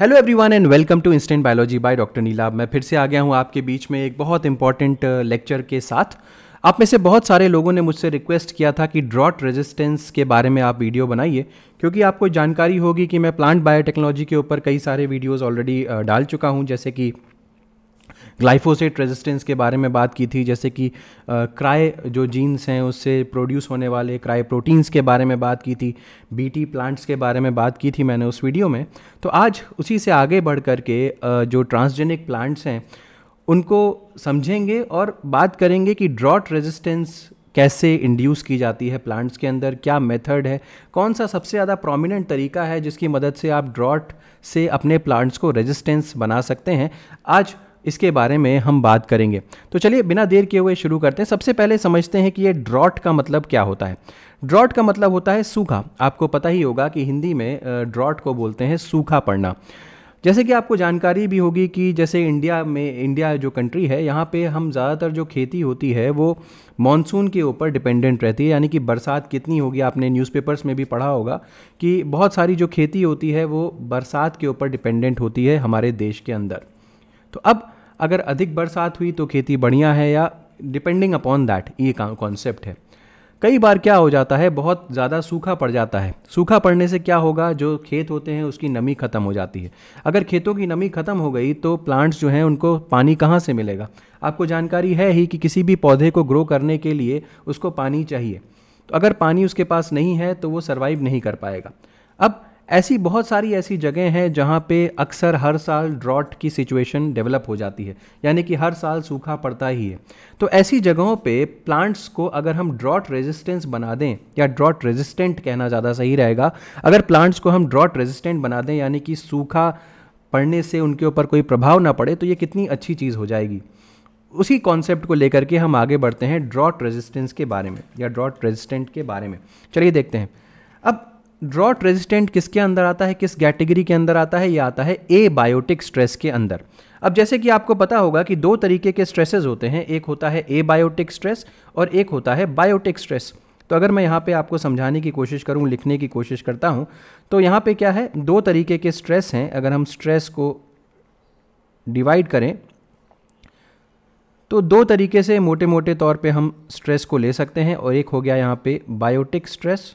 Hello everyone and welcome to instant biology by doctor Neelab मैं फिर से आ गया हूँ आपके बीच में एक बहुत इंपॉर्टेंट लेक्चर uh, के साथ आप में से बहुत सारे लोगों ने मुझसे रिक्वेस्ट किया था कि ड्रॉट रेजिस्टेंस के बारे में आप वीडियो बनाइए क्योंकि आपको जानकारी होगी कि मैं प्लांट बायोटेक्नोलॉजी के ऊपर कई सारे वीडियोज़ ऑलरेडी uh, डाल चुका हूँ जैसे कि ग्लाइफोसेट रेजिस्टेंस के बारे में बात की थी जैसे कि क्राई जो जीन्स हैं उससे प्रोड्यूस होने वाले क्राई प्रोटीन्स के बारे में बात की थी बीटी प्लांट्स के बारे में बात की थी मैंने उस वीडियो में तो आज उसी से आगे बढ़ करके जो ट्रांसजेनिक प्लांट्स हैं उनको समझेंगे और बात करेंगे कि ड्रॉट रेजिस्टेंस कैसे इंड्यूस की जाती है प्लांट्स के अंदर क्या मेथड है कौन सा सबसे ज़्यादा प्रोमिनेंट तरीका है जिसकी मदद से आप ड्रॉट से अपने प्लांट्स को रेजिस्टेंस बना सकते हैं आज इसके बारे में हम बात करेंगे तो चलिए बिना देर किए हुए शुरू करते हैं सबसे पहले समझते हैं कि ये ड्रॉट का मतलब क्या होता है ड्रॉट का मतलब होता है सूखा आपको पता ही होगा कि हिंदी में ड्रॉट को बोलते हैं सूखा पड़ना जैसे कि आपको जानकारी भी होगी कि जैसे इंडिया में इंडिया जो कंट्री है यहाँ पे हम ज़्यादातर जो खेती होती है वो मानसून के ऊपर डिपेंडेंट रहती है यानी कि बरसात कितनी होगी आपने न्यूज़पेपर्स में भी पढ़ा होगा कि बहुत सारी जो खेती होती है वो बरसात के ऊपर डिपेंडेंट होती है हमारे देश के अंदर तो अब अगर अधिक बरसात हुई तो खेती बढ़िया है या डिपेंडिंग अपॉन दैट ये कॉन्सेप्ट है कई बार क्या हो जाता है बहुत ज़्यादा सूखा पड़ जाता है सूखा पड़ने से क्या होगा जो खेत होते हैं उसकी नमी ख़त्म हो जाती है अगर खेतों की नमी ख़त्म हो गई तो प्लांट्स जो हैं उनको पानी कहाँ से मिलेगा आपको जानकारी है ही कि किसी भी पौधे को ग्रो करने के लिए उसको पानी चाहिए तो अगर पानी उसके पास नहीं है तो वो सर्वाइव नहीं कर पाएगा ऐसी बहुत सारी ऐसी जगह हैं जहाँ पे अक्सर हर साल ड्रॉट की सिचुएशन डेवलप हो जाती है यानी कि हर साल सूखा पड़ता ही है तो ऐसी जगहों पे प्लांट्स को अगर हम ड्रॉट रेजिस्टेंस बना दें या ड्रॉट रेजिस्टेंट कहना ज़्यादा सही रहेगा अगर प्लांट्स को हम ड्रॉट रेजिस्टेंट बना दें यानी कि सूखा पड़ने से उनके ऊपर कोई प्रभाव ना पड़े तो ये कितनी अच्छी चीज़ हो जाएगी उसी कॉन्सेप्ट को लेकर के हम आगे बढ़ते हैं ड्रॉट रेजिस्टेंस के बारे में या ड्रॉट रेजिस्टेंट के बारे में चलिए देखते हैं अब ड्रॉट रेजिस्टेंट किसके अंदर आता है किस कैटेगरी के अंदर आता है ये आता है ए बायोटिक स्ट्रेस के अंदर अब जैसे कि आपको पता होगा कि दो तरीके के स्ट्रेसेस होते हैं एक होता है ए बायोटिक स्ट्रेस और एक होता है बायोटिक स्ट्रेस तो अगर मैं यहाँ पे आपको समझाने की कोशिश करूँ लिखने की कोशिश करता हूँ तो यहाँ पे क्या है दो तरीके के स्ट्रेस हैं अगर हम स्ट्रेस को डिवाइड करें तो दो तरीके से मोटे मोटे तौर पे हम स्ट्रेस को ले सकते हैं और एक हो गया यहाँ पे बायोटिक स्ट्रेस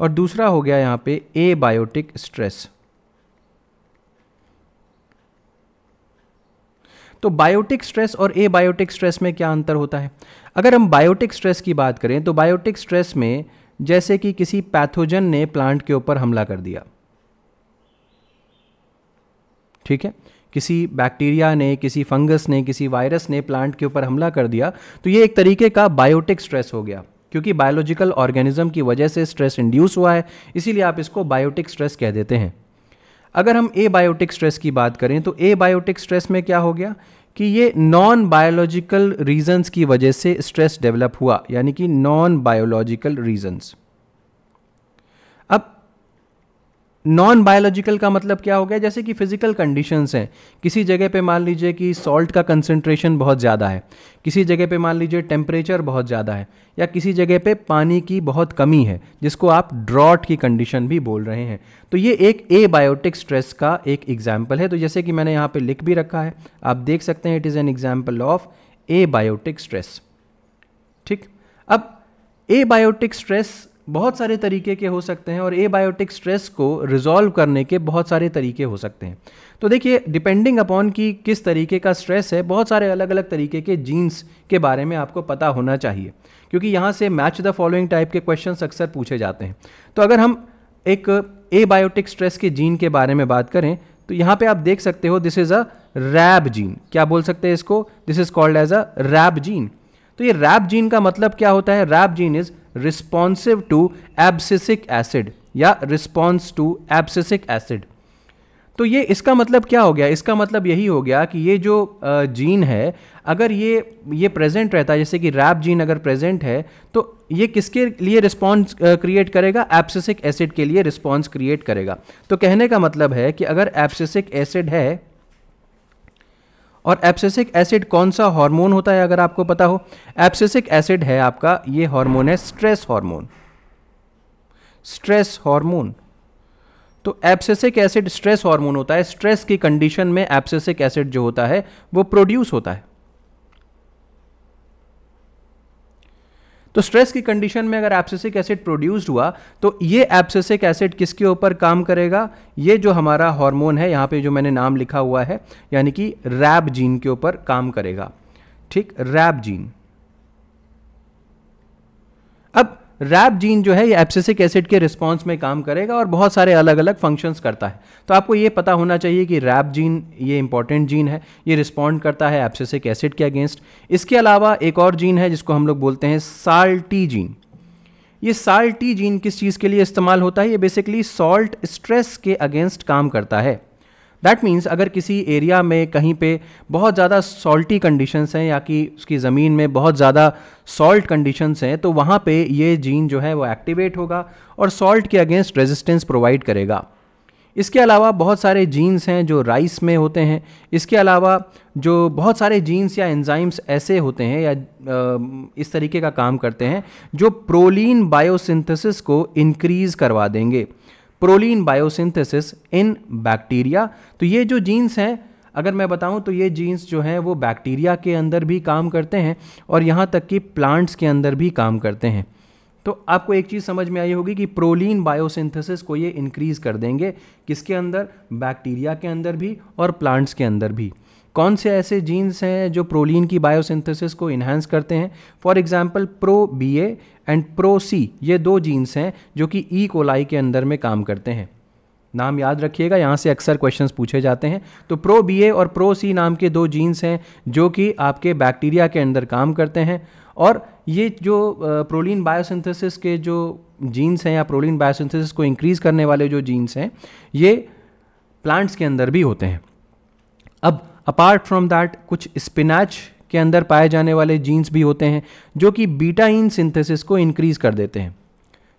और दूसरा हो गया यहाँ पे ए बायोटिक स्ट्रेस तो बायोटिक स्ट्रेस और ए बायोटिक स्ट्रेस में क्या अंतर होता है अगर हम बायोटिक स्ट्रेस की बात करें तो बायोटिक स्ट्रेस में जैसे कि किसी पैथोजन ने प्लांट के ऊपर हमला कर दिया ठीक है किसी बैक्टीरिया ने किसी फंगस ने किसी वायरस ने प्लांट के ऊपर हमला कर दिया तो ये एक तरीके का बायोटिक स्ट्रेस हो गया क्योंकि बायोलॉजिकल ऑर्गेनिज्म की वजह से स्ट्रेस इंड्यूस हुआ है इसीलिए आप इसको बायोटिक स्ट्रेस कह देते हैं अगर हम ए बायोटिक स्ट्रेस की बात करें तो ए बायोटिक स्ट्रेस में क्या हो गया कि ये नॉन बायोलॉजिकल रीजंस की वजह से स्ट्रेस डेवलप हुआ यानी कि non biological reasons non biological का मतलब क्या हो गया जैसे कि फिजिकल कंडीशंस हैं किसी जगह पे मान लीजिए कि सॉल्ट का कंसंट्रेशन बहुत ज़्यादा है किसी जगह पे मान लीजिए टेम्परेचर बहुत ज़्यादा है या किसी जगह पे पानी की बहुत कमी है जिसको आप ड्रॉट की कंडीशन भी बोल रहे हैं तो ये एक ए बायोटिक स्ट्रेस का एक एग्जाम्पल है तो जैसे कि मैंने यहाँ पर लिख भी रखा है आप देख सकते हैं it is an example of abiotic stress ठीक अब ए बायोटिक स्ट्रेस बहुत सारे तरीके के हो सकते हैं और एबायोटिक स्ट्रेस को रिजॉल्व करने के बहुत सारे तरीके हो सकते हैं तो देखिए डिपेंडिंग अपॉन कि किस तरीके का स्ट्रेस है बहुत सारे अलग अलग तरीके के जीन्स के बारे में आपको पता होना चाहिए क्योंकि यहाँ से मैच द फॉलोइंग टाइप के क्वेश्चन अक्सर पूछे जाते हैं तो अगर हम एक ए बायोटिक स्ट्रेस के जीन के बारे में बात करें तो यहाँ पे आप देख सकते हो this is a RAB gene क्या बोल सकते हैं इसको this is called as a RAB gene तो ये रैब जीन का मतलब क्या होता है RAB gene is responsive to abscisic acid या रिस्पॉन्स टू एब्सिसिक एसिड तो ये इसका मतलब क्या हो गया इसका मतलब यही हो गया कि ये जो जीन है अगर ये ये प्रेजेंट रहता है जैसे कि रैप जीन अगर प्रेजेंट है तो ये किसके लिए रिस्पॉन्स क्रिएट करेगा एप्सिसिक एसिड के लिए रिस्पॉन्स क्रिएट करेगा तो कहने का मतलब है कि अगर एप्सिसिक एसिड है और एप्सेसिक एसिड कौन सा हार्मोन होता है अगर आपको पता हो एप्सेसिक एसिड है आपका ये हार्मोन है स्ट्रेस हार्मोन स्ट्रेस हार्मोन तो एप्सेसिक एसिड स्ट्रेस हार्मोन होता है स्ट्रेस की कंडीशन में एप्सेसिक एसिड जो होता है वो प्रोड्यूस होता है तो स्ट्रेस की कंडीशन में अगर एप्सिसिक एसिड प्रोड्यूस्ड हुआ तो ये एप्सिसिक एसिड किसके ऊपर काम करेगा ये जो हमारा हार्मोन है यहाँ पे जो मैंने नाम लिखा हुआ है यानी कि रैब जीन के ऊपर काम करेगा ठीक रैब जीन रैप जीन जो है ये एप्सिसिक एसिड के रिस्पॉन्स में काम करेगा और बहुत सारे अलग अलग फंक्शंस करता है तो आपको ये पता होना चाहिए कि रैप जीन ये इंपॉर्टेंट जीन है ये रिस्पॉन्ड करता है एप्सिसिक एसिड के अगेंस्ट इसके अलावा एक और जीन है जिसको हम लोग बोलते हैं साल्टी जीन ये साल्टी जीन किस चीज़ के लिए इस्तेमाल होता है ये बेसिकली सॉल्ट स्ट्रेस के अगेंस्ट काम करता है दैट मीन्स अगर किसी एरिया में कहीं पे बहुत ज़्यादा सॉल्टी कंडीशंस हैं या कि उसकी ज़मीन में बहुत ज़्यादा सॉल्ट कंडीशंस हैं तो वहाँ पे ये जीन जो है वो एक्टिवेट होगा और सॉल्ट के अगेंस्ट रेजिस्टेंस प्रोवाइड करेगा इसके अलावा बहुत सारे जीन्स हैं जो राइस में होते हैं इसके अलावा जो बहुत सारे जीन्स या एंजाइम्स ऐसे होते हैं या इस तरीके का काम करते हैं जो प्रोलीन बायोसिंथेसिस को इनक्रीज़ करवा देंगे प्रोलीन बायोसिंथेसिस इन बैक्टीरिया तो ये जो जीन्स हैं अगर मैं बताऊं तो ये जीन्स जो हैं वो बैक्टीरिया के अंदर भी काम करते हैं और यहाँ तक कि प्लांट्स के अंदर भी काम करते हैं तो आपको एक चीज़ समझ में आई होगी कि प्रोलीन बायोसिंथेसिस को ये इंक्रीज़ कर देंगे किसके अंदर बैक्टीरिया के अंदर भी और प्लांट्स के अंदर भी कौन से ऐसे जीन्स हैं जो प्रोलीन की बायोसिंथेसिस को इन्हांस करते हैं for example pro B A and pro C ये दो जीन्स हैं जो कि ई e. कोलाई के अंदर में काम करते हैं नाम याद रखिएगा यहाँ से अक्सर क्वेश्चंस पूछे जाते हैं तो प्रो बी ए और प्रो सी नाम के दो जीन्स हैं जो कि आपके बैक्टीरिया के अंदर काम करते हैं और ये जो प्रोलीन बायोसिंथेसिस के जो जीन्स हैं या प्रोलीन बायोसिंथेसिस को इंक्रीज़ करने वाले जो जीन्स हैं ये प्लांट्स के अंदर भी होते हैं अब अपार्ट फ्रॉम दैट कुछ स्पिनाच के अंदर पाए जाने वाले जीन्स भी होते हैं जो कि बीटाइन सिंथेसिस को इंक्रीज कर देते हैं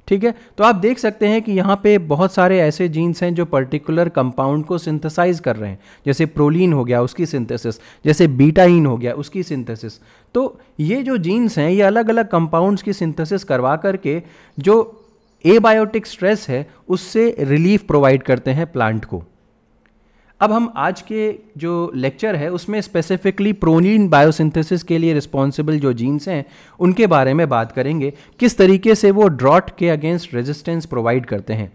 ठीक है तो आप देख सकते हैं कि यहाँ पे बहुत सारे ऐसे जीन्स हैं जो पर्टिकुलर कंपाउंड को सिंथेसाइज कर रहे हैं जैसे प्रोलीन हो गया उसकी सिंथेसिस जैसे बीटाइन हो गया उसकी सिंथेसिस तो ये जो जीन्स हैं ये अलग अलग कंपाउंड्स की सिंथेसिस करवा करके जो एबायोटिक स्ट्रेस है उससे रिलीफ प्रोवाइड करते हैं प्लांट को अब हम आज के जो लेक्चर है उसमें स्पेसिफिकली प्रोनीन बायोसिंथेसिस के लिए रिस्पॉन्सिबल जो जीन्स हैं उनके बारे में बात करेंगे किस तरीके से वो ड्रॉट के अगेंस्ट रेजिस्टेंस प्रोवाइड करते हैं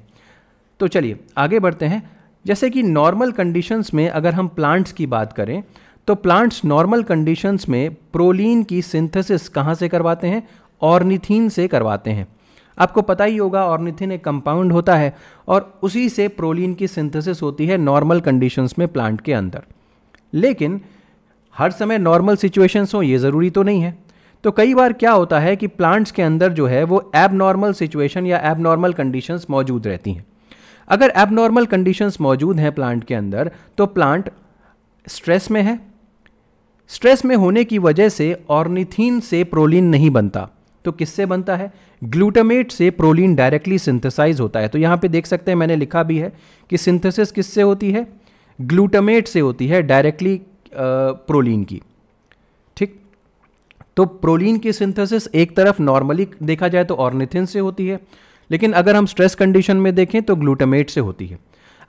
तो चलिए आगे बढ़ते हैं जैसे कि नॉर्मल कंडीशंस में अगर हम प्लांट्स की बात करें तो प्लांट्स नॉर्मल कंडीशंस में प्रोलीन की सिंथेसिस कहाँ से करवाते हैं ऑर्निथीन से करवाते हैं आपको पता ही होगा ऑर्निथिन एक कंपाउंड होता है और उसी से प्रोलीन की सिंथेसिस होती है नॉर्मल कंडीशंस में प्लांट के अंदर लेकिन हर समय नॉर्मल सिचुएशंस हो ये ज़रूरी तो नहीं है तो कई बार क्या होता है कि प्लांट्स के अंदर जो है वो एबनॉर्मल सिचुएशन या एबनॉर्मल कंडीशंस मौजूद रहती हैं अगर एबनॉर्मल कंडीशंस मौजूद हैं प्लांट के अंदर तो प्लांट स्ट्रेस में है स्ट्रेस में होने की वजह से ऑर्निथीन से प्रोलिन नहीं बनता तो किससे बनता है ग्लूटामेट से प्रोलीन डायरेक्टली सिंथेसाइज होता है तो यहाँ पे देख सकते हैं मैंने लिखा भी है कि सिंथेसिस किससे होती है ग्लूटामेट से होती है डायरेक्टली प्रोलीन की ठीक तो प्रोलीन की सिंथेसिस एक तरफ नॉर्मली देखा जाए तो ऑर्निथिन से होती है लेकिन अगर हम स्ट्रेस कंडीशन में देखें तो ग्लूटामेट से होती है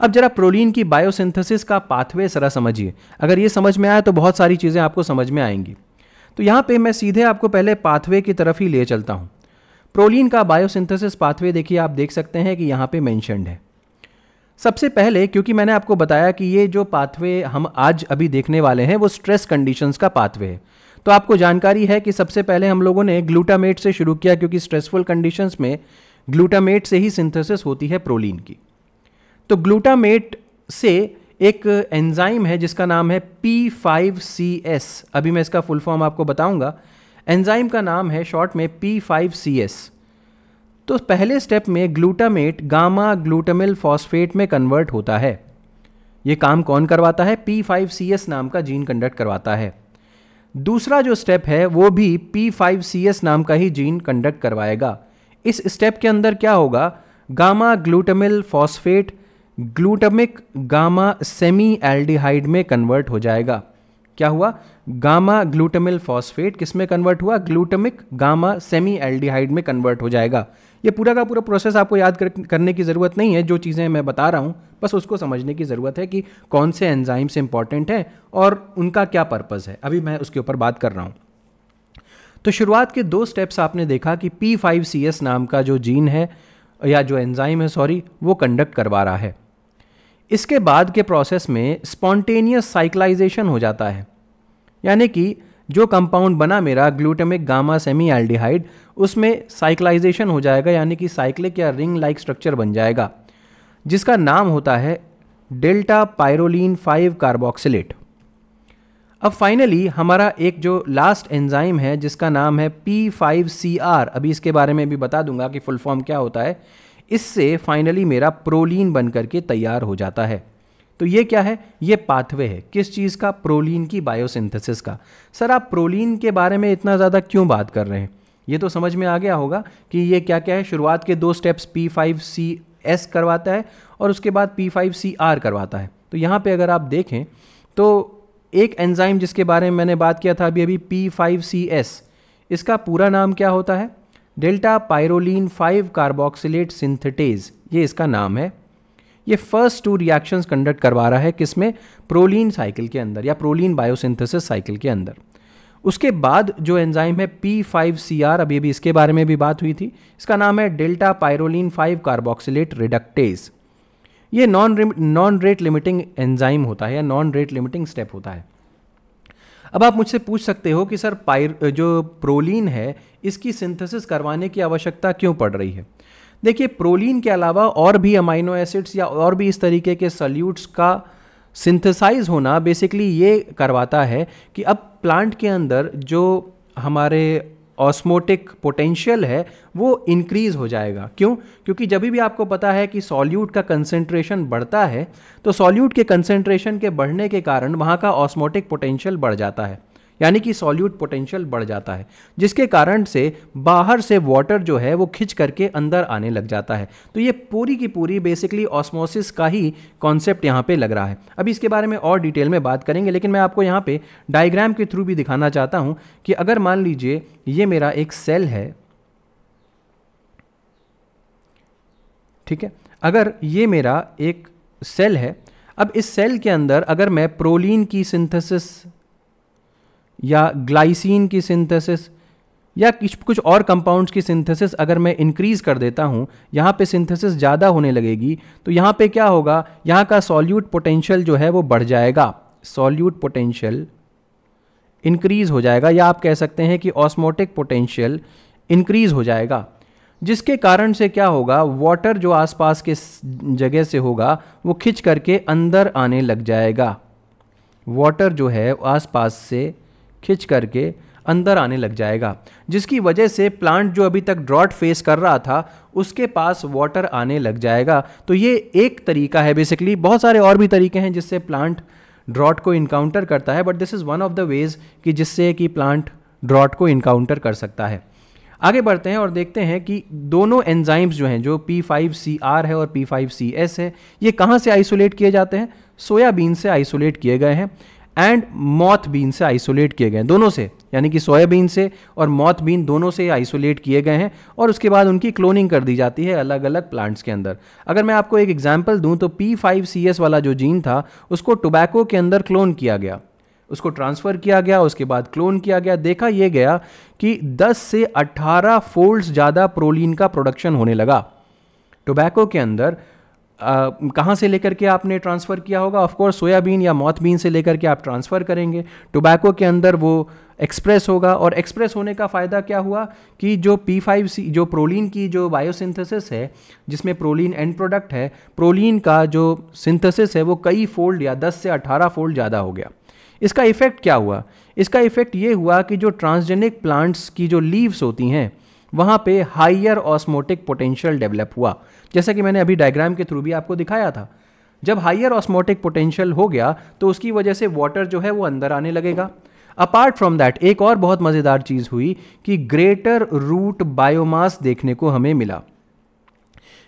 अब जरा प्रोलीन की बायोसिंथेसिस का पाथवे सरा समझिए अगर ये समझ में आया तो बहुत सारी चीज़ें आपको समझ में आएंगी तो यहाँ पे मैं सीधे आपको पहले पाथवे की तरफ ही ले चलता हूँ प्रोलीन का बायोसिंथेसिस पाथवे देखिए आप देख सकते हैं कि यहाँ पे मैंशनड है सबसे पहले क्योंकि मैंने आपको बताया कि ये जो पाथवे हम आज अभी देखने वाले हैं वो स्ट्रेस कंडीशंस का पाथवे है तो आपको जानकारी है कि सबसे पहले हम लोगों ने ग्लूटामेट से शुरू किया क्योंकि स्ट्रेसफुल कंडीशंस में ग्लूटामेट से ही सिंथेसिस होती है प्रोलीन की तो ग्लूटामेट से एक एंजाइम है जिसका नाम है पी फाइव सी एस अभी मैं इसका फुल फॉर्म आपको बताऊंगा एंजाइम का नाम है शॉर्ट में पी फाइव सी एस तो पहले स्टेप में ग्लूटामेट गामा ग्लूटामिल फॉस्फेट में कन्वर्ट होता है ये काम कौन करवाता है पी फाइव सी एस नाम का जीन कंडक्ट करवाता है दूसरा जो स्टेप है वो भी पी फाइव सी एस नाम का ही जीन कंडक्ट करवाएगा इस स्टेप के अंदर क्या होगा gamma glutamyl phosphate glutamic gamma semi aldehyde में कन्वर्ट हो जाएगा क्या हुआ गामा ग्लूटामिल फॉस्फेट किस में कन्वर्ट हुआ ग्लूटामिक गामा सेमी एल्डिहाइड में कन्वर्ट हो जाएगा ये पूरा का पूरा प्रोसेस आपको याद कर, करने की ज़रूरत नहीं है जो चीज़ें मैं बता रहा हूँ बस उसको समझने की ज़रूरत है कि कौन से एंजाइम्स इंपॉर्टेंट हैं और उनका क्या पर्पज़ है अभी मैं उसके ऊपर बात कर रहा हूँ तो शुरुआत के दो स्टेप्स आपने देखा कि पी नाम का जो जीन है या जो एंजाइम है सॉरी वो कंडक्ट करवा रहा है इसके बाद के प्रोसेस में स्पॉन्टेनियस साइक्लाइजेशन हो जाता है यानी कि जो कंपाउंड बना मेरा ग्लूटेमिक गामा सेमी एल्डिहाइड उसमें साइक्लाइजेशन हो जाएगा यानी कि साइक्लिक या रिंग लाइक स्ट्रक्चर बन जाएगा जिसका नाम होता है डेल्टा पायरोलिन फाइव कार्बोक्सिलेट अब फाइनली हमारा एक जो लास्ट एंजाइम है जिसका नाम है पी फाइव सी आर अभी इसके बारे में भी बता दूंगा कि फुल फॉर्म क्या होता है इससे फाइनली मेरा प्रोलीन बन करके तैयार हो जाता है तो ये क्या है ये पाथवे है किस चीज़ का प्रोलीन की बायोसिंथेसिस का सर आप प्रोलीन के बारे में इतना ज़्यादा क्यों बात कर रहे हैं ये तो समझ में आ गया होगा कि ये क्या क्या है शुरुआत के दो steps P five C S करवाता है और उसके बाद पी फाइव सी आर करवाता है तो यहाँ पे अगर आप देखें तो एक एंजाइम जिसके बारे में मैंने बात किया था अभी अभी पी फाइव सी एस इसका पूरा नाम क्या होता है delta pyrroline five carboxylate synthetase ये इसका नाम है ये फर्स्ट टू रिएक्शंस कंडक्ट करवा रहा है किसमें प्रोलीन साइकिल के अंदर या प्रोलीन बायोसिंथेसिस साइकिल के अंदर उसके बाद जो एंजाइम है पी फाइव सी आर अभी अभी इसके बारे में भी बात हुई थी इसका नाम है delta pyrroline five carboxylate reductase ये non non rate limiting enzyme होता है या नॉन रेट लिमिटिंग स्टेप होता है अब आप मुझसे पूछ सकते हो कि सर पायर जो प्रोलीन है इसकी सिंथेसिस करवाने की आवश्यकता क्यों पड़ रही है देखिए प्रोलीन के अलावा और भी अमाइनो एसिड्स या और भी इस तरीके के सल्यूट्स का सिंथेसाइज होना बेसिकली ये करवाता है कि अब प्लांट के अंदर जो हमारे ऑस्मोटिक पोटेंशियल है वो इंक्रीज हो जाएगा क्यों क्योंकि जब भी आपको पता है कि सॉल्यूट का कंसेंट्रेशन बढ़ता है तो सॉल्यूट के कंसेंट्रेशन के बढ़ने के कारण वहाँ का ऑस्मोटिक पोटेंशियल बढ़ जाता है यानी कि सॉल्यूट पोटेंशियल बढ़ जाता है जिसके कारण से बाहर से वाटर जो है वो खिंच करके अंदर आने लग जाता है तो ये पूरी की पूरी बेसिकली ऑस्मोसिस का ही कॉन्सेप्ट यहाँ पे लग रहा है अभी इसके बारे में और डिटेल में बात करेंगे लेकिन मैं आपको यहाँ पे डायग्राम के थ्रू भी दिखाना चाहता हूँ कि अगर मान लीजिए ये मेरा एक सेल है ठीक है अगर ये मेरा एक सेल है अब इस सेल के अंदर अगर मैं प्रोलीन की सिंथेसिस या ग्लाइसिन की सिंथेसिस या कुछ और कंपाउंड्स की सिंथेसिस अगर मैं इंक्रीज़ कर देता हूँ यहाँ पे सिंथेसिस ज़्यादा होने लगेगी तो यहाँ पे क्या होगा यहाँ का सॉल्यूट पोटेंशियल जो है वो बढ़ जाएगा सॉल्यूट पोटेंशियल इंक्रीज़ हो जाएगा या आप कह सकते हैं कि ऑस्मोटिक पोटेंशियल इंक्रीज़ हो जाएगा जिसके कारण से क्या होगा वाटर जो आसपास के जगह से होगा वो खिंच करके अंदर आने लग जाएगा वाटर जो है आसपास से खिंच करके अंदर आने लग जाएगा जिसकी वजह से प्लांट जो अभी तक ड्रॉट फेस कर रहा था उसके पास वाटर आने लग जाएगा तो ये एक तरीका है बेसिकली बहुत सारे और भी तरीके हैं जिससे प्लांट ड्रॉट को इनकाउंटर करता है but this is one of the ways कि जिससे कि प्लांट ड्रॉट को इनकाउंटर कर सकता है आगे बढ़ते हैं और देखते हैं कि दोनों एंजाइम्स जो हैं जो पी फाइव सी आर है और पी फाइव सी एस है ये कहाँ से आइसोलेट किए जाते हैं सोयाबीन से आइसोलेट किए गए हैं एंड मॉथ बीन से आइसोलेट किए गए हैं दोनों से यानी कि सोयाबीन से और मॉथ बीन दोनों से आइसोलेट किए गए हैं और उसके बाद उनकी क्लोनिंग कर दी जाती है अलग अलग प्लांट्स के अंदर अगर मैं आपको एक एग्जाम्पल दूँ तो पी फाइव सी एस वाला जो जीन था उसको टोबैको के अंदर क्लोन किया गया उसको ट्रांसफ़र किया गया उसके बाद क्लोन किया गया देखा यह गया कि 10 से 18 फोल्ड्स ज़्यादा प्रोलीन का प्रोडक्शन होने लगा टोबैको के अंदर कहाँ से लेकर के आपने ट्रांसफ़र किया होगा ऑफकोर्स सोयाबीन या मौत बीन से लेकर के आप ट्रांसफ़र करेंगे टोबैको के अंदर वो एक्सप्रेस होगा और एक्सप्रेस होने का फ़ायदा क्या हुआ कि जो पी फाइव सी जो प्रोलीन की जो बायोसिंथेसिस है जिसमें प्रोलीन एंड प्रोडक्ट है प्रोलीन का जो सिंथेसिस है वो कई फोल्ड या 10 से 18 फोल्ड ज़्यादा हो गया इसका इफ़ेक्ट क्या हुआ इसका इफ़ेक्ट ये हुआ कि जो ट्रांसजेनिक प्लांट्स की जो लीव्स होती हैं वहाँ पे हाइयर ऑस्मोटिक पोटेंशियल डेवलप हुआ जैसा कि मैंने अभी डायग्राम के थ्रू भी आपको दिखाया था जब हाइयर ऑस्मोटिक पोटेंशियल हो गया तो उसकी वजह से वाटर जो है वो अंदर आने लगेगा अपार्ट फ्रॉम दैट एक और बहुत मज़ेदार चीज़ हुई कि ग्रेटर रूट बायोमास देखने को हमें मिला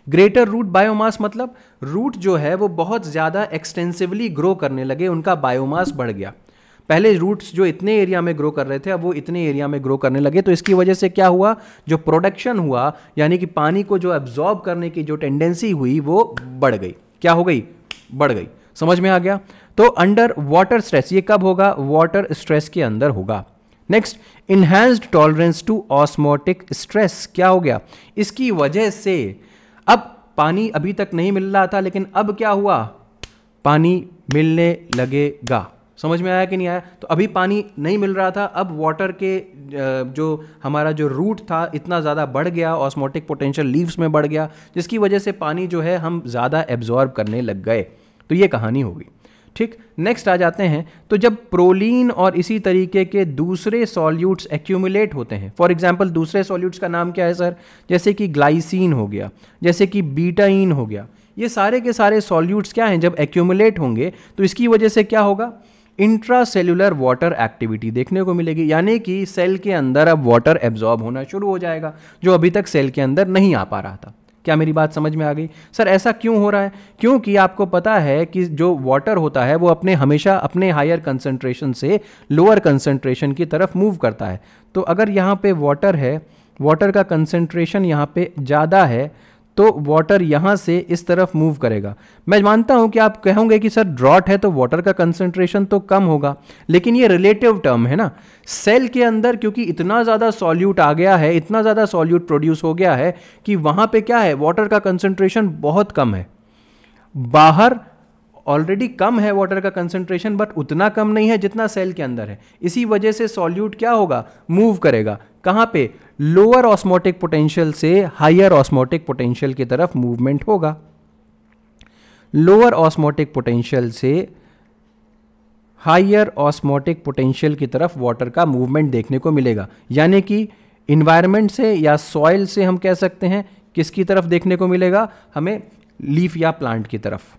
ग्रेटर रूट बायोमास मतलब रूट जो है वो बहुत ज़्यादा एक्सटेंसिवली ग्रो करने लगे उनका बायोमास बढ़ गया पहले रूट्स जो इतने एरिया में ग्रो कर रहे थे अब वो इतने एरिया में ग्रो करने लगे तो इसकी वजह से क्या हुआ जो प्रोडक्शन हुआ यानी कि पानी को जो एब्जॉर्ब करने की जो टेंडेंसी हुई वो बढ़ गई क्या हो गई बढ़ गई समझ में आ गया तो अंडर वाटर स्ट्रेस ये कब होगा वाटर स्ट्रेस के अंदर होगा next enhanced tolerance to osmotic stress क्या हो गया इसकी वजह से अब पानी अभी तक नहीं मिल रहा था लेकिन अब क्या हुआ पानी मिलने लगेगा समझ में आया कि नहीं आया तो अभी पानी नहीं मिल रहा था अब वाटर के जो हमारा जो रूट था इतना ज़्यादा बढ़ गया ऑस्मोटिक पोटेंशियल लीव्स में बढ़ गया जिसकी वजह से पानी जो है हम ज़्यादा एब्जॉर्ब करने लग गए तो ये कहानी होगी ठीक नेक्स्ट आ जाते हैं तो जब प्रोलीन और इसी तरीके के दूसरे सॉल्यूट्स एक्यूमुलेट होते हैं फॉर एग्जाम्पल दूसरे सॉल्यूट्स का नाम क्या है सर जैसे कि ग्लाइसिन हो गया जैसे कि बीटाइन हो गया ये सारे के सारे सॉल्यूट्स क्या हैं जब एक्यूमुलेट होंगे तो इसकी वजह से क्या होगा इंट्रासेल्युलर वाटर एक्टिविटी देखने को मिलेगी यानी कि सेल के अंदर अब वाटर एब्जॉर्ब होना शुरू हो जाएगा जो अभी तक सेल के अंदर नहीं आ पा रहा था क्या मेरी बात समझ में आ गई सर ऐसा क्यों हो रहा है क्योंकि आपको पता है कि जो वाटर होता है वो अपने हमेशा अपने हायर कंसनट्रेशन से लोअर कंसनट्रेशन की तरफ मूव करता है तो अगर यहाँ पे वाटर है वाटर का कंसनट्रेशन यहाँ पे ज़्यादा है तो वाटर यहां से इस तरफ मूव करेगा मैं मानता हूं कि आप कहोगे कि सर ड्रॉट है तो वाटर का कंसंट्रेशन तो कम होगा लेकिन ये रिलेटिव टर्म है ना सेल के अंदर क्योंकि इतना ज़्यादा सॉल्यूट आ गया है इतना ज़्यादा सॉल्यूट प्रोड्यूस हो गया है कि वहां पे क्या है वाटर का कंसंट्रेशन बहुत कम है बाहर ऑलरेडी कम है वाटर का कंसंट्रेशन बट उतना कम नहीं है जितना सेल के अंदर है इसी वजह से सॉल्यूट क्या होगा मूव करेगा कहाँ पे लोअर ऑस्मोटिक पोटेंशियल से हायर ऑस्मोटिक पोटेंशियल की तरफ मूवमेंट होगा लोअर ऑस्मोटिक पोटेंशियल से हायर ऑस्मोटिक पोटेंशियल की तरफ वाटर का मूवमेंट देखने को मिलेगा यानी कि इन्वायरमेंट से या सॉइल से हम कह सकते हैं किसकी तरफ देखने को मिलेगा हमें लीफ या प्लांट की तरफ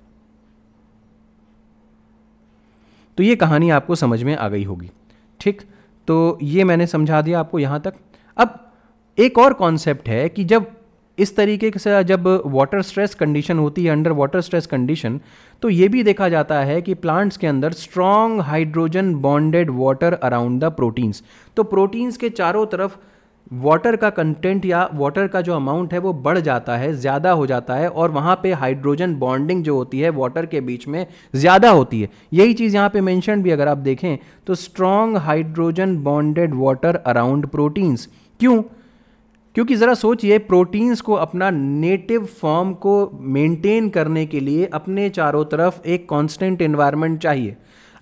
तो ये कहानी आपको समझ में आ गई होगी ठीक तो ये मैंने समझा दिया आपको यहाँ तक अब एक और कॉन्सेप्ट है कि जब इस तरीके से जब वाटर स्ट्रेस कंडीशन होती है अंडर वाटर स्ट्रेस कंडीशन तो ये भी देखा जाता है कि प्लांट्स के अंदर strong hydrogen bonded water around the proteins तो प्रोटीन्स के चारों तरफ वाटर का कंटेंट या वाटर का जो अमाउंट है वो बढ़ जाता है ज़्यादा हो जाता है और वहाँ पे हाइड्रोजन बॉन्डिंग जो होती है वाटर के बीच में ज़्यादा होती है यही चीज़ यहाँ पे मेंशन भी अगर आप देखें तो strong hydrogen bonded water around proteins क्यों क्योंकि ज़रा सोचिए प्रोटीन्स को अपना नेटिव फॉर्म को मेंटेन करने के लिए अपने चारों तरफ एक कांस्टेंट इन्वायरमेंट चाहिए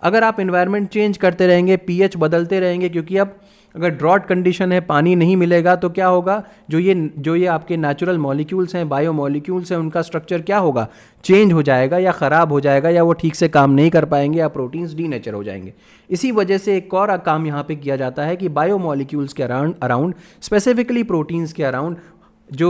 अगर आप इन्वायरमेंट चेंज करते रहेंगे पीएच बदलते रहेंगे क्योंकि अब अगर ड्रॉट कंडीशन है पानी नहीं मिलेगा तो क्या होगा जो ये जो ये आपके नेचुरल मॉलिक्यूल्स हैं बायो मॉलिक्यूल्स हैं उनका स्ट्रक्चर क्या होगा चेंज हो जाएगा या ख़राब हो जाएगा या वो ठीक से काम नहीं कर पाएंगे या प्रोटीन्स डीनेचर हो जाएंगे इसी वजह से एक और काम यहाँ पर किया जाता है कि बायो मॉलिक्यूल्स के अराउंड अराउंड स्पेसिफिकली प्रोटीन्स के अराउंड जो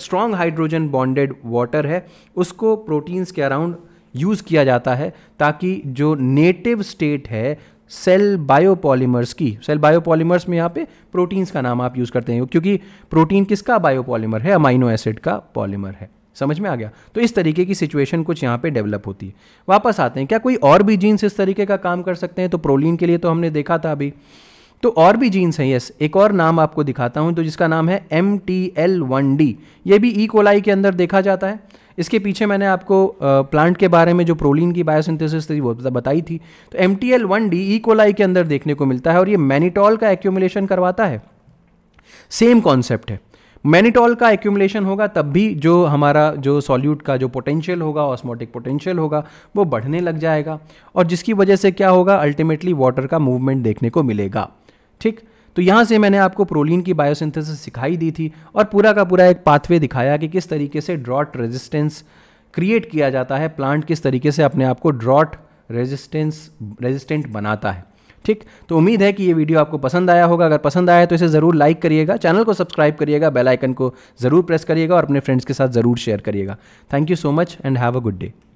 स्ट्रॉन्ग हाइड्रोजन बॉन्डेड वाटर है उसको प्रोटीन्स के अराउंड यूज़ किया जाता है ताकि जो नेटिव स्टेट है सेल बायोपॉलीमर्स की सेल बायोपॉलीमर्स में यहाँ पे प्रोटीन्स का नाम आप यूज़ करते हैं क्योंकि प्रोटीन किसका बायोपॉलीमर है अमाइनो एसिड का पॉलीमर है समझ में आ गया तो इस तरीके की सिचुएशन कुछ यहाँ पे डेवलप होती है वापस आते हैं क्या कोई और भी जीन्स इस तरीके का काम कर सकते हैं तो प्रोलीन के लिए तो हमने देखा था अभी तो और भी जीन्स हैं यस एक और नाम आपको दिखाता हूँ तो जिसका नाम है M T L one D ये भी ई e. कोलाई के अंदर देखा जाता है इसके पीछे मैंने आपको प्लांट के बारे में जो प्रोलिन की बायोसिंथेसिस थी वो बताई थी तो M T L one D E coli के अंदर देखने को मिलता है और ये मैनिटॉल का एक्यूमुलेशन करवाता है सेम कॉन्सेप्ट है मैनिटॉल का एक्यूमुलेशन होगा तब भी जो हमारा जो सॉल्यूट का जो पोटेंशियल होगा ऑस्मोटिक पोटेंशियल होगा वो बढ़ने लग जाएगा और जिसकी वजह से क्या होगा अल्टीमेटली वाटर का मूवमेंट देखने को मिलेगा ठीक तो यहाँ से मैंने आपको प्रोलीन की बायोसिंथेसिस सिखाई दी थी और पूरा का पूरा एक पाथवे दिखाया कि किस तरीके से ड्रॉट रेजिस्टेंस क्रिएट किया जाता है प्लांट किस तरीके से अपने आप को ड्रॉट रेजिस्टेंस रेजिस्टेंट बनाता है ठीक तो उम्मीद है कि ये वीडियो आपको पसंद आया होगा अगर पसंद आया तो इसे ज़रूर लाइक करिएगा चैनल को सब्सक्राइब करिएगा बेल आइकन को ज़रूर प्रेस करिएगा और अपने फ्रेंड्स के साथ ज़रूर शेयर करिएगा thank you so much and have a good day